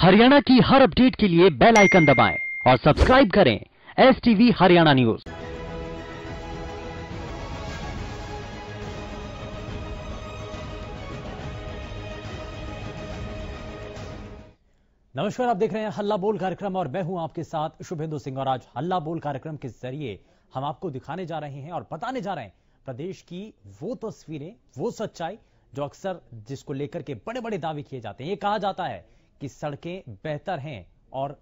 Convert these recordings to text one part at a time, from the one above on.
हरियाणा की हर अपडेट के लिए बेल आइकन दबाएं और सब्सक्राइब करें एस टीवी हरियाणा न्यूज नमस्कार आप देख रहे हैं हल्ला बोल कार्यक्रम और मैं हूं आपके साथ शुभेंदु सिंह और आज हल्ला बोल कार्यक्रम के जरिए हम आपको दिखाने जा रहे हैं और बताने जा रहे हैं प्रदेश की वो तस्वीरें वो सच्चाई जो अक्सर जिसको लेकर के बड़े बड़े दावे किए जाते हैं ये कहा जाता है कि सड़कें बेहतर हैं और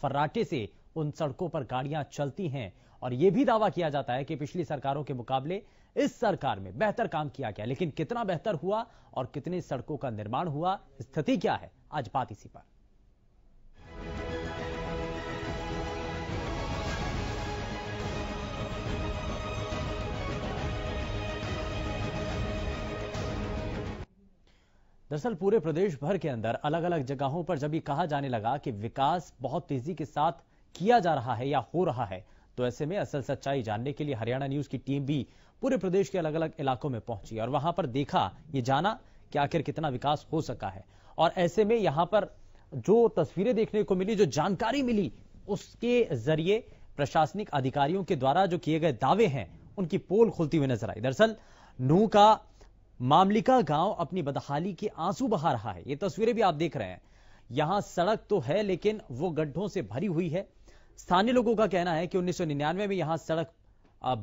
फर्राटे से उन सड़कों पर गाड़ियां चलती हैं और यह भी दावा किया जाता है कि पिछली सरकारों के मुकाबले इस सरकार में बेहतर काम किया गया लेकिन कितना बेहतर हुआ और कितनी सड़कों का निर्माण हुआ स्थिति क्या है आज बात इसी पर दरअसल पूरे प्रदेश भर के अंदर अलग अलग जगहों पर जब यह कहा जाने लगा कि विकास बहुत तेजी के साथ किया जा रहा है या हो रहा है तो ऐसे में असल सच्चाई जानने के लिए हरियाणा न्यूज की टीम भी पूरे प्रदेश के अलग अलग इलाकों में पहुंची और वहां पर देखा ये जाना कि आखिर कितना विकास हो सका है और ऐसे में यहां पर जो तस्वीरें देखने को मिली जो जानकारी मिली उसके जरिए प्रशासनिक अधिकारियों के द्वारा जो किए गए दावे हैं उनकी पोल खुलती हुई नजर आई दरअसल नू का मामलिका गांव अपनी बदहाली के आंसू बहा रहा है ये तस्वीरें भी आप देख रहे हैं यहां सड़क तो है लेकिन वो गड्ढों से भरी हुई है स्थानीय लोगों का कहना है कि 1999 में यहां सड़क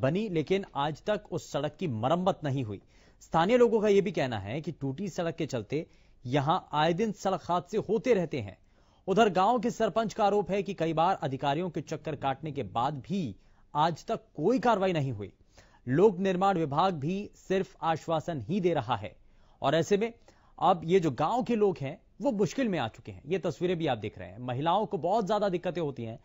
बनी लेकिन आज तक उस सड़क की मरम्मत नहीं हुई स्थानीय लोगों का यह भी कहना है कि टूटी सड़क के चलते यहां आए दिन सड़क हादसे होते रहते हैं उधर गांव के सरपंच का आरोप है कि कई बार अधिकारियों के चक्कर काटने के बाद भी आज तक कोई कार्रवाई नहीं हुई लोक निर्माण विभाग भी सिर्फ आश्वासन ही दे रहा है और ऐसे में अब ये जो गांव के लोग हैं वो मुश्किल में आ चुके हैं ये तस्वीरें भी आप देख रहे हैं महिलाओं को बहुत ज्यादा दिक्कतें होती हैं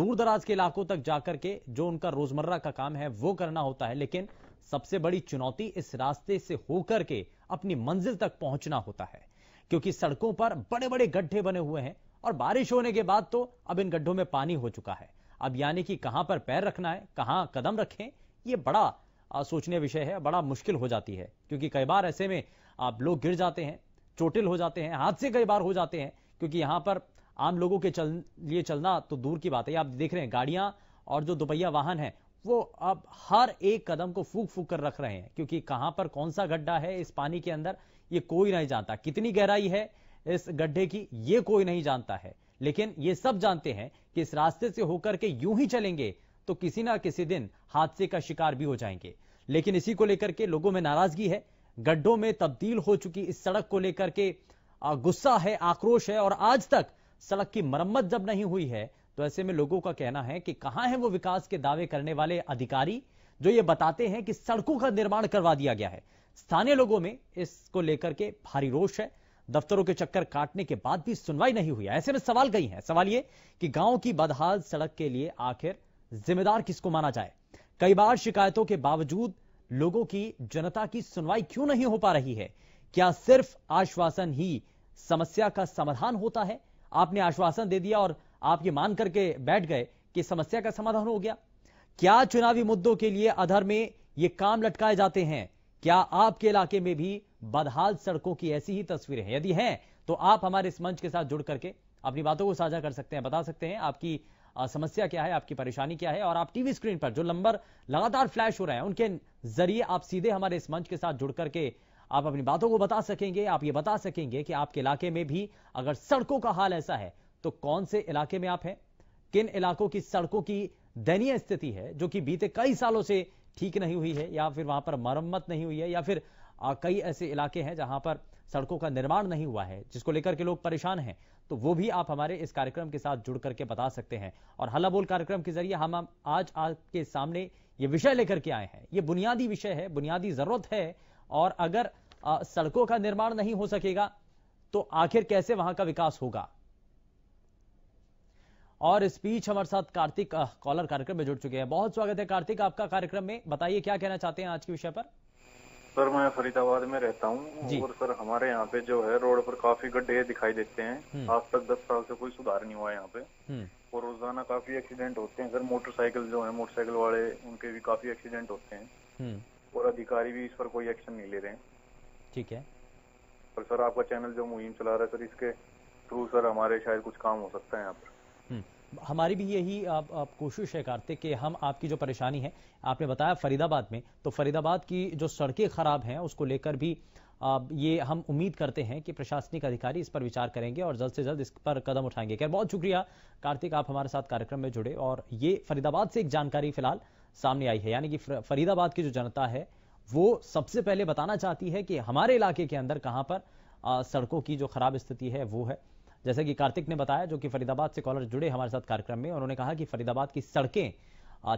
दूर दराज के इलाकों तक जाकर के जो उनका रोजमर्रा का काम है वो करना होता है लेकिन सबसे बड़ी चुनौती इस रास्ते से होकर के अपनी मंजिल तक पहुंचना होता है क्योंकि सड़कों पर बड़े बड़े गड्ढे बने हुए हैं और बारिश होने के बाद तो अब इन गड्ढों में पानी हो चुका है अब यानी कि कहां पर पैर रखना है कहां कदम रखें यह बड़ा सोचने विषय है बड़ा मुश्किल हो जाती है क्योंकि कई बार ऐसे में आप लोग गिर जाते हैं चोटिल हो जाते हैं हाथ से कई बार हो जाते हैं क्योंकि यहां पर आम लोगों के चल लिए चलना तो दूर की बात है आप देख रहे हैं गाड़ियां और जो दुपहिया वाहन है वो अब हर एक कदम को फूक फूक कर रख रहे हैं क्योंकि कहां पर कौन सा गड्ढा है इस पानी के अंदर ये कोई नहीं जानता कितनी गहराई है इस गड्ढे की ये कोई नहीं जानता है लेकिन ये सब जानते हैं कि इस रास्ते से होकर के यूं ही चलेंगे तो किसी ना किसी दिन हादसे का शिकार भी हो जाएंगे लेकिन इसी को लेकर के लोगों में नाराजगी है गड्ढों में तब्दील हो चुकी इस सड़क को लेकर के गुस्सा है आक्रोश है और आज तक सड़क की मरम्मत जब नहीं हुई है तो ऐसे में लोगों का कहना है कि कहां है वो विकास के दावे करने वाले अधिकारी जो ये बताते हैं कि सड़कों का निर्माण करवा दिया गया है स्थानीय लोगों में इसको लेकर के भारी रोष है दफ्तरों के चक्कर काटने के बाद भी सुनवाई नहीं हुई ऐसे में सवाल कई है सवाल ये कि गांव की बदहाल सड़क के लिए आखिर जिम्मेदार किसको माना जाए कई बार शिकायतों के बावजूद लोगों की जनता की सुनवाई क्यों नहीं हो पा रही है क्या सिर्फ आश्वासन ही समस्या का समाधान होता है आपने आश्वासन दे दिया और आप ये मान करके बैठ गए कि समस्या का समाधान हो गया क्या चुनावी मुद्दों के लिए अधर में ये काम लटकाए जाते हैं क्या आपके इलाके में भी बदहाल सड़कों की ऐसी ही तस्वीरें हैं यदि हैं तो आप हमारे इस मंच के साथ जुड़ करके अपनी बातों को साझा कर सकते हैं बता सकते हैं आपकी समस्या क्या है आपकी परेशानी क्या है और आप टीवी स्क्रीन पर जो नंबर लगातार फ्लैश हो रहे हैं उनके जरिए आप सीधे हमारे इस मंच के साथ जुड़ करके आप अपनी बातों को बता सकेंगे आप ये बता सकेंगे कि आपके इलाके में भी अगर सड़कों का हाल ऐसा है तो कौन से इलाके में आप हैं किन इलाकों की सड़कों की दयनीय स्थिति है जो कि बीते कई सालों से ठीक नहीं हुई है या फिर वहां पर मरम्मत नहीं हुई है या फिर कई ऐसे इलाके हैं जहां पर सड़कों का निर्माण नहीं हुआ है जिसको लेकर के लोग परेशान हैं तो वो भी आप हमारे इस कार्यक्रम के साथ जुड़ करके बता सकते हैं और हल्ला बोल कार्यक्रम के जरिए हम आज आपके सामने ये विषय लेकर के आए हैं ये बुनियादी विषय है बुनियादी जरूरत है और अगर सड़कों का निर्माण नहीं हो सकेगा तो आखिर कैसे वहां का विकास होगा और इस बीच हमारे साथ कार्तिक कॉलर कार्यक्रम में जुड़ चुके हैं बहुत स्वागत है कार्तिक आपका कार्यक्रम में बताइए क्या कहना चाहते हैं आज के विषय पर सर मैं फरीदाबाद में रहता हूँ और सर हमारे यहाँ पे जो है रोड पर काफी गड्ढे दिखाई देते हैं हम्म। आज तक दस साल से कोई सुधार नहीं हुआ है यहाँ पे हम्म। और रोजाना काफी एक्सीडेंट होते हैं सर मोटरसाइकिल जो है मोटरसाइकिल वाले उनके भी काफी एक्सीडेंट होते हैं हम्म। और अधिकारी भी इस पर कोई एक्शन नहीं ले रहे हैं ठीक है और सर आपका चैनल जो मुहिम चला रहा है सर इसके थ्रू सर हमारे शायद कुछ काम हो सकता है यहाँ पर हमारी भी यही आप, आप कोशिश है कार्तिक कि हम आपकी जो परेशानी है आपने बताया फरीदाबाद में तो फरीदाबाद की जो सड़कें खराब हैं उसको लेकर भी आप ये हम उम्मीद करते हैं कि प्रशासनिक अधिकारी इस पर विचार करेंगे और जल्द से जल्द इस पर कदम उठाएंगे खैर बहुत शुक्रिया कार्तिक आप हमारे साथ कार्यक्रम में जुड़े और ये फरीदाबाद से एक जानकारी फिलहाल सामने आई है यानी कि फरीदाबाद की जो जनता है वो सबसे पहले बताना चाहती है कि हमारे इलाके के अंदर कहां पर आ, सड़कों की जो खराब स्थिति है वो है जैसे कि कार्तिक ने बताया जो कि फरीदाबाद से कॉलर जुड़े हमारे साथ कार्यक्रम में उन्होंने कहा कि फरीदाबाद की सड़कें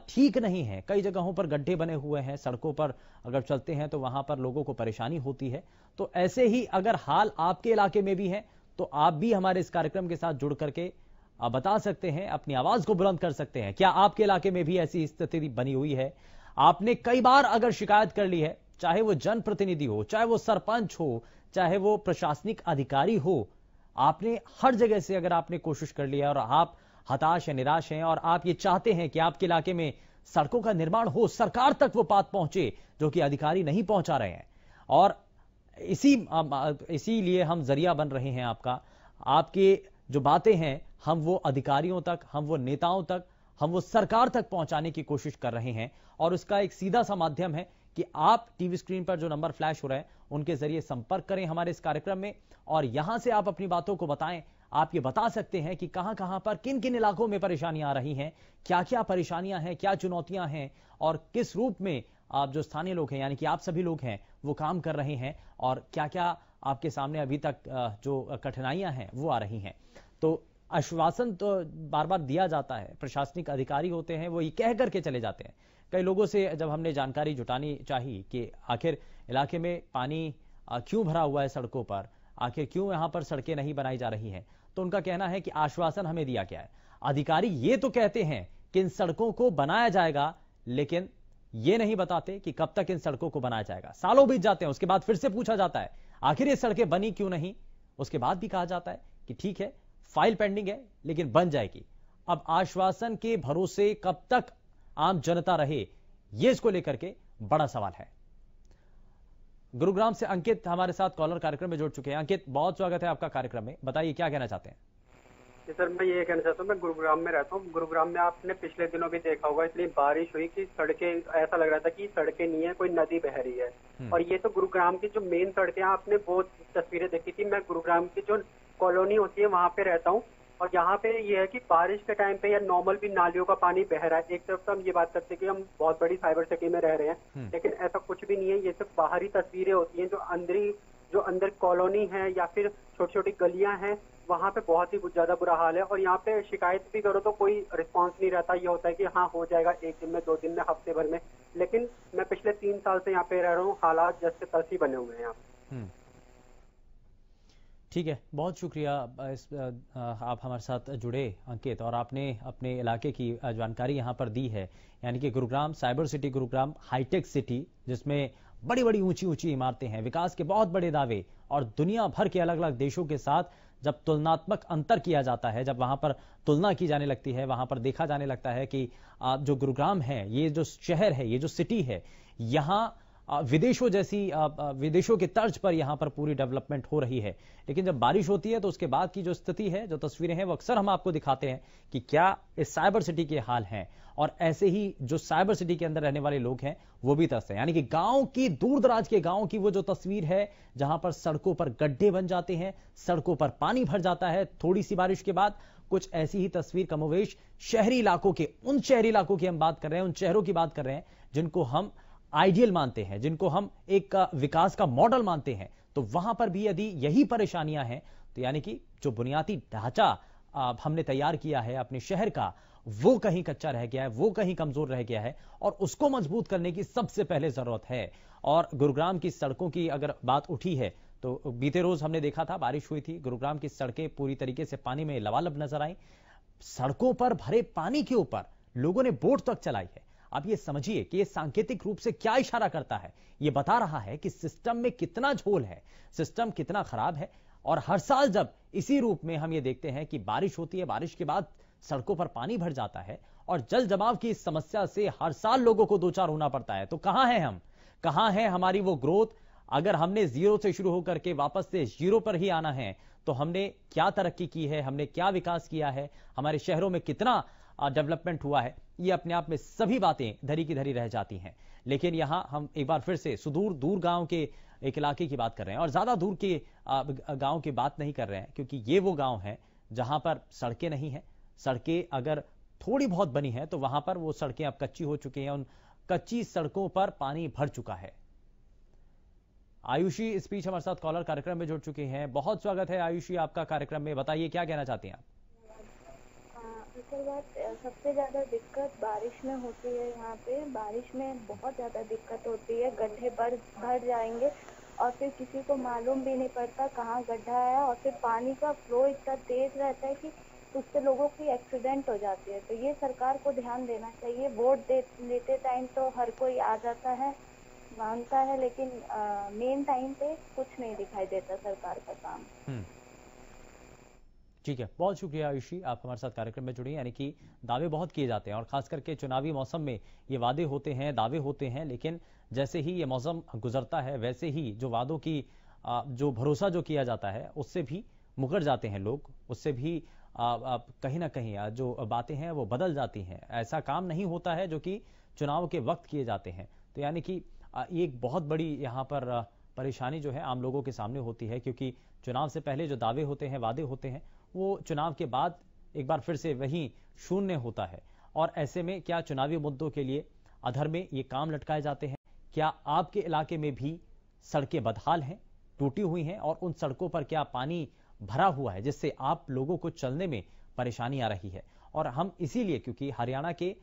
ठीक नहीं है कई जगहों पर गड्ढे बने हुए हैं सड़कों पर अगर चलते हैं तो वहां पर लोगों को परेशानी होती है तो ऐसे ही अगर हाल आपके इलाके में भी है तो आप भी हमारे इस कार्यक्रम के साथ जुड़ करके आप बता सकते हैं अपनी आवाज को बुलंद कर सकते हैं क्या आपके इलाके में भी ऐसी स्थिति बनी हुई है आपने कई बार अगर शिकायत कर ली है चाहे वो जनप्रतिनिधि हो चाहे वो सरपंच हो चाहे वो प्रशासनिक अधिकारी हो आपने हर जगह से अगर आपने कोशिश कर लिया और आप हताश या निराश हैं और आप ये चाहते हैं कि आपके इलाके में सड़कों का निर्माण हो सरकार तक वो बात पहुंचे जो कि अधिकारी नहीं पहुंचा रहे हैं और इसी इसीलिए हम जरिया बन रहे हैं आपका आपके जो बातें हैं हम वो अधिकारियों तक हम वो नेताओं तक हम वो सरकार तक पहुंचाने की कोशिश कर रहे हैं और उसका एक सीधा सा माध्यम है कि आप टीवी स्क्रीन पर जो नंबर फ्लैश हो रहे हैं उनके जरिए संपर्क करें हमारे इस कार्यक्रम में और यहां से आप अपनी बातों को बताएं आप ये बता सकते हैं कि कहां कहां पर किन किन इलाकों में परेशानियां आ रही हैं क्या क्या परेशानियां हैं क्या चुनौतियां हैं और किस रूप में आप जो स्थानीय लोग हैं यानी कि आप सभी लोग हैं वो काम कर रहे हैं और क्या क्या आपके सामने अभी तक जो कठिनाइयां हैं वो आ रही हैं तो आश्वासन तो बार बार दिया जाता है प्रशासनिक अधिकारी होते हैं वो ये कह करके चले जाते हैं कई लोगों से जब हमने जानकारी जुटानी चाहिए कि आखिर इलाके में पानी क्यों भरा हुआ है सड़कों पर आखिर क्यों यहां पर सड़कें नहीं बनाई जा रही हैं तो उनका कहना है कि आश्वासन हमें दिया गया है अधिकारी ये तो कहते हैं कि इन सड़कों को बनाया जाएगा लेकिन ये नहीं बताते कि कब तक इन सड़कों को बनाया जाएगा सालों बीत जाते हैं उसके बाद फिर से पूछा जाता है आखिर ये सड़कें बनी क्यों नहीं उसके बाद भी कहा जाता है कि ठीक है फाइल पेंडिंग है लेकिन बन जाएगी अब आश्वासन के भरोसे कब तक आम जनता रहे ये इसको लेकर के बड़ा सवाल है गुरुग्राम से अंकित हमारे साथ कॉलर कार्यक्रम में जुड़ चुके हैं अंकित बहुत स्वागत है आपका कार्यक्रम में बताइए क्या कहना चाहते हैं सर मैं ये कहना चाहता हूँ मैं गुरुग्राम में रहता हूँ गुरुग्राम में आपने पिछले दिनों भी देखा होगा इतनी बारिश हुई कि सड़कें ऐसा लग रहा था कि सड़कें नहीं है कोई नदी बह रही है हम्म। और ये तो गुरुग्राम की जो मेन सड़कें आपने वो तस्वीरें देखी थी मैं गुरुग्राम की जो कॉलोनी होती है वहां पे रहता हूँ और यहाँ पे ये है कि बारिश के टाइम पे या नॉर्मल भी नालियों का पानी बह रहा है एक तरफ तो हम ये बात करते हैं कि हम बहुत बड़ी साइबर सिटी में रह रहे हैं हम्म। लेकिन ऐसा कुछ भी नहीं है ये सिर्फ बाहरी तस्वीरें होती हैं जो अंदरी जो अंदर कॉलोनी है या फिर छोटी छोटी गलियां हैं वहाँ पे बहुत ही ज्यादा बुरा हाल है और यहाँ पे शिकायत भी करो तो कोई रिस्पॉन्स नहीं रहता ये होता है कि हाँ हो जाएगा एक दिन में दो दिन में हफ्ते भर में लेकिन मैं पिछले तीन साल से यहाँ पे रह रहा हूँ हालात जैसे तस ही बने हुए हैं यहाँ ठीक है बहुत शुक्रिया इस आप हमारे साथ जुड़े अंकित और आपने अपने इलाके की जानकारी यहाँ पर दी है यानी कि Gurugram cyber city Gurugram hitech city जिसमें बड़ी बड़ी ऊंची ऊंची इमारतें हैं विकास के बहुत बड़े दावे और दुनिया भर के अलग अलग देशों के साथ जब तुलनात्मक अंतर किया जाता है जब वहां पर तुलना की जाने लगती है वहां पर देखा जाने लगता है कि जो गुरुग्राम है ये जो शहर है ये जो सिटी है यहाँ विदेशों जैसी विदेशों के तर्ज पर यहां पर पूरी डेवलपमेंट हो रही है लेकिन जब बारिश होती है तो उसके बाद की जो स्थिति है जो तस्वीरें हैं वो अक्सर हम आपको दिखाते हैं कि क्या इस साइबर सिटी के हाल हैं और ऐसे ही जो साइबर सिटी के अंदर रहने वाले लोग हैं वो भी तस्त हैं यानी कि गांव की दूर दराज के गांव की वो जो तस्वीर है जहां पर सड़कों पर गड्ढे बन जाते हैं सड़कों पर पानी भर जाता है थोड़ी सी बारिश के बाद कुछ ऐसी ही तस्वीर कमोवेश शहरी इलाकों के उन शहरी इलाकों की हम बात कर रहे हैं उन शहरों की बात कर रहे हैं जिनको हम आइडियल मानते हैं जिनको हम एक का विकास का मॉडल मानते हैं तो वहां पर भी यदि यही परेशानियां हैं तो यानी कि जो बुनियादी ढांचा हमने तैयार किया है अपने शहर का वो कहीं कच्चा रह गया है वो कहीं कमजोर रह गया है और उसको मजबूत करने की सबसे पहले जरूरत है और गुरुग्राम की सड़कों की अगर बात उठी है तो बीते रोज हमने देखा था बारिश हुई थी गुरुग्राम की सड़कें पूरी तरीके से पानी में लवालब नजर आई सड़कों पर भरे पानी के ऊपर लोगों ने बोट तक चलाई है अब ये समझिए कि ये सांकेतिक रूप से क्या इशारा करता है ये बता रहा है कि सिस्टम में कितना झोल है सिस्टम कितना खराब है और हर साल जब इसी रूप में हम ये देखते हैं कि बारिश होती है बारिश के बाद सड़कों पर पानी भर जाता है और जल जमाव की इस समस्या से हर साल लोगों को दो चार होना पड़ता है तो कहां है हम कहां है हमारी वो ग्रोथ अगर हमने जीरो से शुरू होकर के वापस से जीरो पर ही आना है तो हमने क्या तरक्की की है हमने क्या विकास किया है हमारे शहरों में कितना डेवलपमेंट हुआ है ये अपने आप में सभी बातें धरी की धरी रह जाती हैं लेकिन यहां हम एक बार फिर से सुदूर दूर गांव के एक इलाके की बात कर रहे हैं और ज्यादा दूर के गांव की बात नहीं कर रहे हैं क्योंकि ये वो गांव है जहां पर सड़कें नहीं है सड़कें अगर थोड़ी बहुत बनी है तो वहां पर वो सड़कें अब कच्ची हो चुकी हैं उन कच्ची सड़कों पर पानी भर चुका है आयुषी इस बीच हमारे साथ कॉलर कार्यक्रम में जुड़ चुके हैं बहुत स्वागत है आयुषी आपका कार्यक्रम में बताइए क्या कहना चाहते हैं आप सर बात सबसे ज़्यादा दिक्कत बारिश में होती है यहाँ पे बारिश में बहुत ज़्यादा दिक्कत होती है गड्ढे भर भर जाएंगे और फिर किसी को मालूम भी नहीं पड़ता कहाँ गड्ढा है और फिर पानी का फ्लो इतना तेज रहता है कि उससे लोगों की एक्सीडेंट हो जाती है तो ये सरकार को ध्यान देना चाहिए वोट दे लेते टाइम तो हर कोई आ जाता है मानता है लेकिन मेन टाइम पे कुछ नहीं दिखाई देता सरकार का काम हम्म। ठीक है बहुत शुक्रिया आयुषी आप हमारे साथ कार्यक्रम में जुड़े यानी कि दावे बहुत किए जाते हैं और खास करके चुनावी मौसम में ये वादे होते हैं दावे होते हैं लेकिन जैसे ही ये मौसम गुजरता है वैसे ही जो वादों की जो भरोसा जो किया जाता है उससे भी मुकर जाते हैं लोग उससे भी कहीं ना कहीं जो बातें हैं वो बदल जाती हैं ऐसा काम नहीं होता है जो कि चुनाव के वक्त किए जाते हैं तो यानी कि एक बहुत बड़ी यहाँ पर परेशानी जो है आम लोगों के सामने होती है क्योंकि चुनाव से पहले जो दावे होते हैं वादे होते हैं वो चुनाव के बाद एक बार फिर से वही शून्य होता है और ऐसे में क्या चुनावी मुद्दों के लिए अधर में ये काम लटकाए जाते हैं क्या आपके इलाके में भी सड़कें बदहाल हैं टूटी हुई हैं और उन सड़कों पर क्या पानी भरा हुआ है जिससे आप लोगों को चलने में परेशानी आ रही है और हम इसीलिए क्योंकि हरियाणा के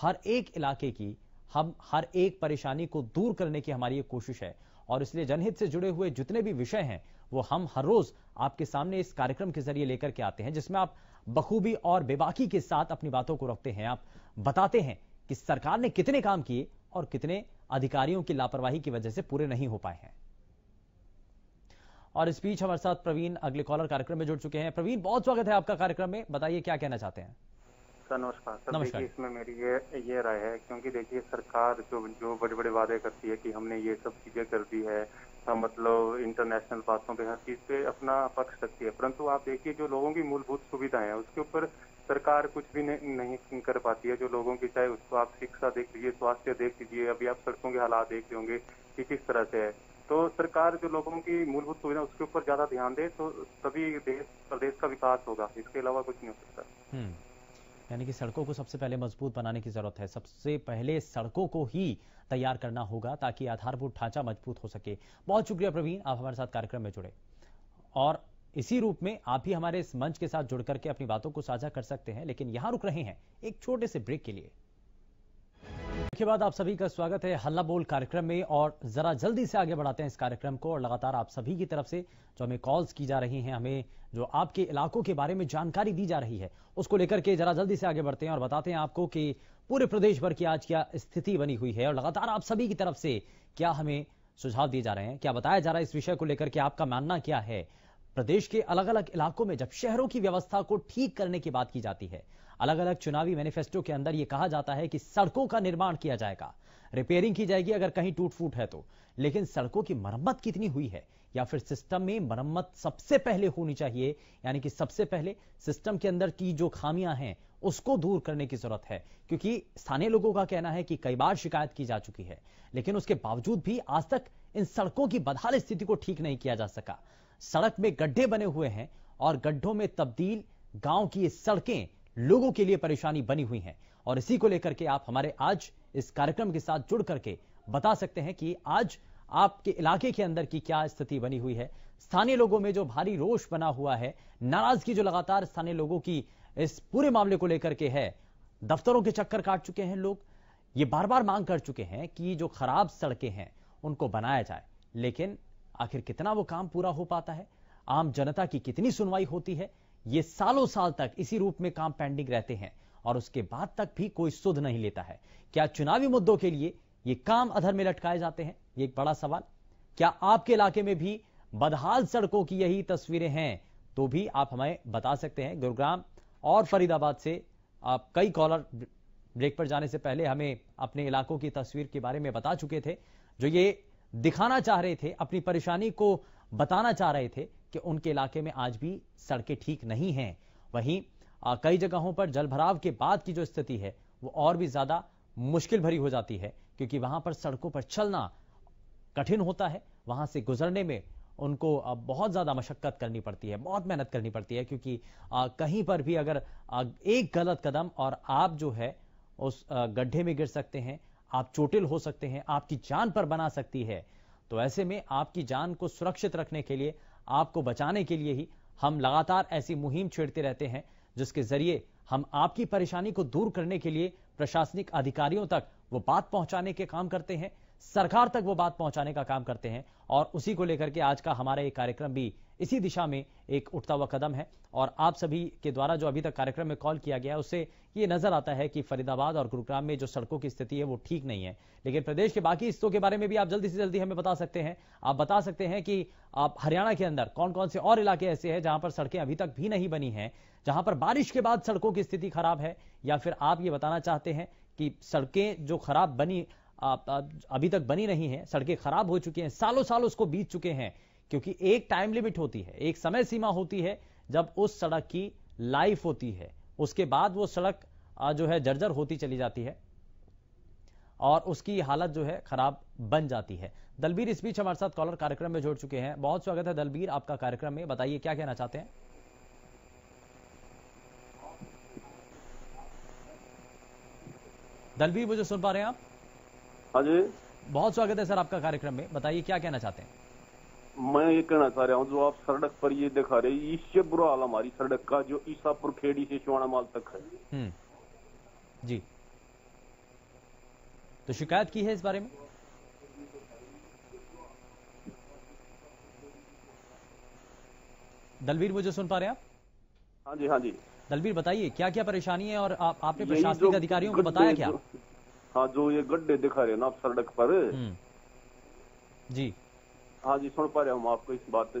हर एक इलाके की हम हर एक परेशानी को दूर करने की हमारी ये कोशिश है और इसलिए जनहित से जुड़े हुए जितने भी विषय हैं वो हम हर रोज आपके सामने इस कार्यक्रम के जरिए लेकर के आते हैं जिसमें आप बखूबी और बेबाकी के साथ अपनी बातों को रखते हैं आप बताते हैं कि सरकार ने कितने काम किए और कितने अधिकारियों की लापरवाही की वजह से पूरे नहीं हो पाए हैं और इस बीच हमारे साथ प्रवीण अगले कॉलर कार्यक्रम में जुड़ चुके हैं प्रवीण बहुत स्वागत है आपका कार्यक्रम में बताइए क्या कहना चाहते हैं सर नमस्कार सर देखिए इसमें मेरी ये ये राय है क्योंकि देखिए सरकार जो जो बड़े बड़े वादे करती है कि हमने ये सब चीजें कर दी है तो मतलब इंटरनेशनल बातों पे हर चीज पे अपना पक्ष रखती है परंतु आप देखिए जो लोगों की मूलभूत सुविधाएं हैं उसके ऊपर सरकार कुछ भी नहीं, नहीं कर पाती है जो लोगों की चाहे उसको आप शिक्षा देख लीजिए स्वास्थ्य देख लीजिए अभी आप सड़कों के हालात देख रहे होंगे कि किस तरह से है तो सरकार जो लोगों की मूलभूत सुविधा उसके ऊपर ज्यादा ध्यान दे तो सभी देश प्रदेश का विकास होगा इसके अलावा कुछ नहीं हो सकता हम्म। यानी कि सड़कों को सबसे पहले मजबूत बनाने की जरूरत है सबसे पहले सड़कों को ही तैयार करना होगा ताकि आधारभूत ढांचा मजबूत हो सके बहुत शुक्रिया प्रवीण आप हमारे साथ कार्यक्रम में जुड़े और इसी रूप में आप भी हमारे इस मंच के साथ जुड़ करके अपनी बातों को साझा कर सकते हैं लेकिन यहां रुक रहे हैं एक छोटे से ब्रेक के लिए के बाद आप सभी का स्वागत है हल्ला बोल कार्यक्रम में और जरा जल्दी से आगे बढ़ाते हैं इस कार्यक्रम को और लगातार आप सभी की तरफ से जो हमें कॉल्स की जा रही हैं हमें जो आपके इलाकों के बारे में जानकारी दी जा रही है उसको लेकर के जरा जल्दी से आगे बढ़ते हैं और बताते हैं आपको कि पूरे प्रदेश भर की आज क्या स्थिति बनी हुई है और लगातार आप सभी की तरफ से क्या हमें सुझाव दिए जा रहे हैं क्या बताया जा रहा है इस विषय को लेकर के आपका मानना क्या है प्रदेश के अलग अलग इलाकों में जब शहरों की व्यवस्था को ठीक करने की बात की जाती है अलग अलग चुनावी मैनिफेस्टो के अंदर यह कहा जाता है कि सड़कों का निर्माण किया जाएगा रिपेयरिंग की जाएगी अगर कहीं टूट फूट है तो लेकिन सड़कों की मरम्मत कितनी हुई है या फिर सिस्टम में मरम्मत सबसे पहले होनी चाहिए यानी कि सबसे पहले सिस्टम के अंदर की जो खामियां हैं उसको दूर करने की जरूरत है क्योंकि स्थानीय लोगों का कहना है कि कई बार शिकायत की जा चुकी है लेकिन उसके बावजूद भी आज तक इन सड़कों की बदहाल स्थिति को ठीक नहीं किया जा सका सड़क में गड्ढे बने हुए हैं और गड्ढों में तब्दील गांव की सड़कें लोगों के लिए परेशानी बनी हुई है और इसी को लेकर के आप हमारे आज इस कार्यक्रम के साथ जुड़ करके बता सकते हैं कि आज आपके इलाके के अंदर की क्या स्थिति बनी हुई है स्थानीय लोगों में जो भारी रोष बना हुआ है नाराजगी जो लगातार स्थानीय लोगों की इस पूरे मामले को लेकर के है दफ्तरों के चक्कर काट चुके हैं लोग ये बार बार मांग कर चुके हैं कि जो खराब सड़कें हैं उनको बनाया जाए लेकिन आखिर कितना वो काम पूरा हो पाता है आम जनता की कितनी सुनवाई होती है ये सालों साल तक इसी रूप में काम पेंडिंग रहते हैं और उसके बाद तक भी कोई सुध नहीं लेता है क्या चुनावी मुद्दों के लिए ये काम अधर में लटकाए जाते हैं ये एक बड़ा सवाल क्या आपके इलाके में भी बदहाल सड़कों की यही तस्वीरें हैं तो भी आप हमें बता सकते हैं गुरुग्राम और फरीदाबाद से आप कई कॉलर ब्रेक पर जाने से पहले हमें अपने इलाकों की तस्वीर के बारे में बता चुके थे जो ये दिखाना चाह रहे थे अपनी परेशानी को बताना चाह रहे थे कि उनके इलाके में आज भी सड़कें ठीक नहीं हैं वहीं कई जगहों पर जलभराव के बाद की जो स्थिति है वो और भी ज्यादा मुश्किल भरी हो जाती है क्योंकि वहां पर सड़कों पर चलना कठिन होता है वहां से गुजरने में उनको बहुत ज्यादा मशक्कत करनी पड़ती है बहुत मेहनत करनी पड़ती है क्योंकि कहीं पर भी अगर एक गलत कदम और आप जो है उस गड्ढे में गिर सकते हैं आप चोटिल हो सकते हैं आपकी जान पर बना सकती है तो ऐसे में आपकी जान को सुरक्षित रखने के लिए आपको बचाने के लिए ही हम लगातार ऐसी मुहिम छेड़ते रहते हैं जिसके जरिए हम आपकी परेशानी को दूर करने के लिए प्रशासनिक अधिकारियों तक वो बात पहुंचाने के काम करते हैं सरकार तक वो बात पहुंचाने का काम करते हैं और उसी को लेकर के आज का हमारा ये कार्यक्रम भी इसी दिशा में एक उठता हुआ कदम है और आप सभी के द्वारा जो अभी तक कार्यक्रम में कॉल किया गया उससे ये नजर आता है कि फरीदाबाद और गुरुग्राम में जो सड़कों की स्थिति है वो ठीक नहीं है लेकिन प्रदेश के बाकी हिस्सों के बारे में भी आप जल्दी से जल्दी हमें बता सकते हैं आप बता सकते हैं कि आप हरियाणा के अंदर कौन कौन से और इलाके ऐसे हैं जहां पर सड़कें अभी तक भी नहीं बनी हैं जहां पर बारिश के बाद सड़कों की स्थिति खराब है या फिर आप ये बताना चाहते हैं कि सड़कें जो खराब बनी अभी तक बनी नहीं है सड़कें खराब हो चुकी हैं सालों साल उसको बीत चुके हैं क्योंकि एक टाइम लिमिट होती है एक समय सीमा होती है जब उस सड़क की लाइफ होती है उसके बाद वो सड़क जो है जर्जर होती चली जाती है और उसकी हालत जो है खराब बन जाती है दलबीर इस बीच हमारे साथ कॉलर कार्यक्रम में जोड़ चुके हैं बहुत स्वागत है दलबीर आपका कार्यक्रम में बताइए क्या कहना चाहते हैं दलबीर मुझे सुन पा रहे हैं आप हाँ जी बहुत स्वागत है सर आपका कार्यक्रम में बताइए क्या कहना चाहते हैं मैं ये कहना चाह रहा हूँ जो आप सड़क पर ये दिखा रहे इससे बुरा हाल हमारी सड़क का जो ईसापुर खेड़ी से माल तक है हम्म। जी तो शिकायत की है इस बारे में दलवीर मुझे सुन पा रहे हैं आप हाँ जी हाँ जी दलवीर बताइए क्या क्या परेशानी है और आप आपने प्रशासनिक अधिकारियों को बताया क्या हाँ जो ये गड्ढे दिखा रहे हैं ना आप सड़क पर हम्म। जी हाँ जी सुन पा रहे हम आपको इस बात से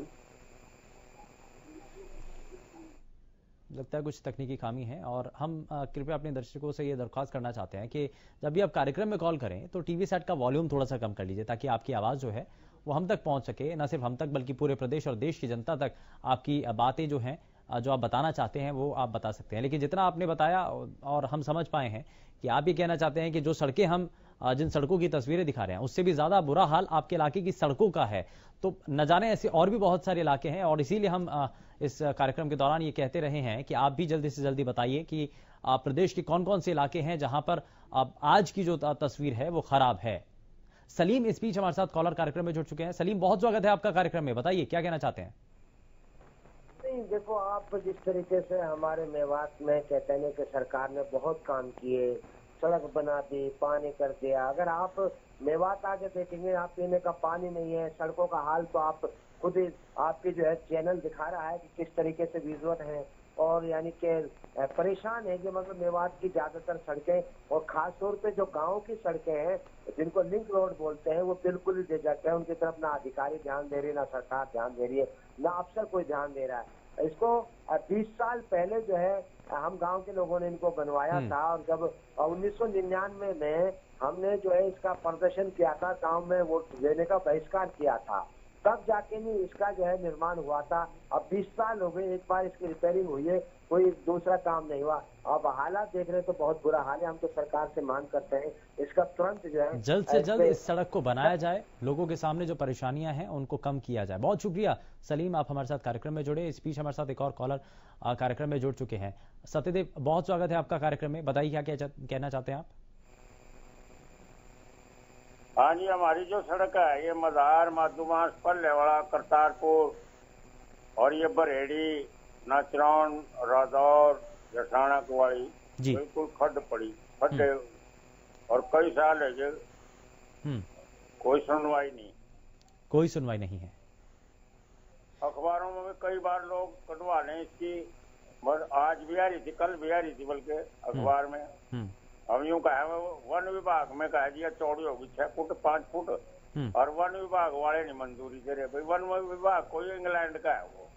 लगता है कुछ तकनीकी खामी है और हम कृपया अपने दर्शकों से यह दरख्वास्त करना चाहते हैं कि जब भी आप कार्यक्रम में कॉल करें तो टीवी सेट का वॉल्यूम थोड़ा सा कम कर लीजिए ताकि आपकी आवाज़ जो है वो हम तक पहुंच सके न सिर्फ हम तक बल्कि पूरे प्रदेश और देश की जनता तक आपकी बातें जो हैं जो आप बताना चाहते हैं वो आप बता सकते हैं लेकिन जितना आपने बताया और हम समझ पाए हैं कि आप ये कहना चाहते हैं कि जो सड़कें हम जिन सड़कों की तस्वीरें दिखा रहे हैं उससे भी ज्यादा बुरा हाल आपके इलाके की सड़कों का है तो न जाने ऐसे और भी बहुत सारे इलाके हैं और इसीलिए हम इस कार्यक्रम के दौरान ये कहते रहे हैं कि आप भी जल्दी से जल्दी बताइए कि प्रदेश के कौन कौन से इलाके हैं जहां पर आज की जो तस्वीर है वो खराब है सलीम इस बीच हमारे साथ कॉलर कार्यक्रम में जुड़ चुके हैं सलीम बहुत स्वागत है आपका कार्यक्रम में बताइए क्या कहना चाहते हैं देखो आप जिस तरीके से हमारे मेवात में हैं कि सरकार ने बहुत काम किए सड़क बना दी पानी कर दिया अगर आप मेवात आके देखेंगे आप पीने का पानी नहीं है सड़कों का हाल तो आप खुद ही आपके जो है चैनल दिखा रहा है कि किस तरीके से विजुअल है और यानी के परेशान है कि मतलब मेवात की ज्यादातर सड़कें और खासतौर पे जो गांव की सड़कें हैं जिनको लिंक रोड बोलते हैं वो बिल्कुल ही जाते हैं उनकी तरफ ना अधिकारी ध्यान दे रही है ना सरकार ध्यान दे रही है ना अफसर कोई ध्यान दे रहा है इसको बीस साल पहले जो है हम गांव के लोगों ने इनको बनवाया हम्म। था और जब उन्नीस सौ में हमने जो है इसका प्रदर्शन किया था गांव में वोट देने का बहिष्कार किया था तब जाके नहीं इसका जो है निर्माण हुआ था अब 20 साल हो गए एक बार इसकी रिपेयरिंग हुई है कोई दूसरा काम नहीं हुआ अब हालात देख रहे हैं तो बहुत बुरा हाल है हम तो सरकार से मांग करते हैं इसका तुरंत जो है जल्द से जल्द इस सड़क को बनाया जाए लोगों के सामने जो परेशानियां हैं उनको कम किया जाए बहुत शुक्रिया सलीम आप हमारे साथ कार्यक्रम में जुड़े इस बीच हमारे साथ एक और कॉलर कार्यक्रम में जुड़ चुके हैं सत्यदेव बहुत स्वागत है आपका कार्यक्रम में बताइए क्या क्या कहना चाहते हैं आप हाँ जी हमारी जो सड़क है ये मजार माधुमास पर लेवाड़ा करतारपुर और ये बरेड़ी नाचरान रादौर जठाना कुवाड़ी बिल्कुल खड पड़ी खड्डे हम्म। और कई साल है जो हम्म। कोई सुनवाई नहीं कोई सुनवाई नहीं है अखबारों में भी कई बार लोग कटवा लें इसकी बस आज भी आ रही थी कल भी आ रही थी बल्कि अखबार में हम्म। हम यूं कहा वन विभाग में कहा दिया चौड़ी होगी छह फुट पांच फुट और वन विभाग वाले ने मंजूरी दे रहे भाई वन विभाग कोई इंग्लैंड का है वो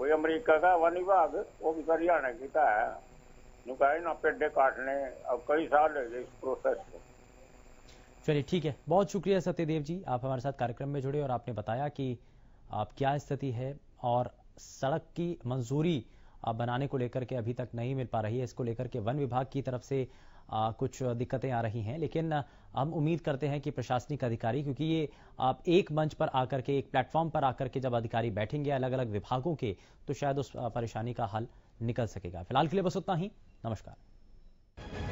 कोई अमरीका का वन विभाग वो भी हरियाणा की का तो है ना पेडे काटने अब कई साल है इस प्रोसेस को चलिए ठीक है बहुत शुक्रिया सत्यदेव जी आप हमारे साथ कार्यक्रम में जुड़े और आपने बताया कि आप क्या स्थिति है और सड़क की मंजूरी बनाने को लेकर के अभी तक नहीं मिल पा रही है इसको लेकर के वन विभाग की तरफ से कुछ दिक्कतें आ रही हैं लेकिन हम उम्मीद करते हैं कि प्रशासनिक अधिकारी क्योंकि ये आप एक मंच पर आकर के एक प्लेटफॉर्म पर आकर के जब अधिकारी बैठेंगे अलग अलग विभागों के तो शायद उस परेशानी का हल निकल सकेगा फिलहाल के लिए बस उतना ही नमस्कार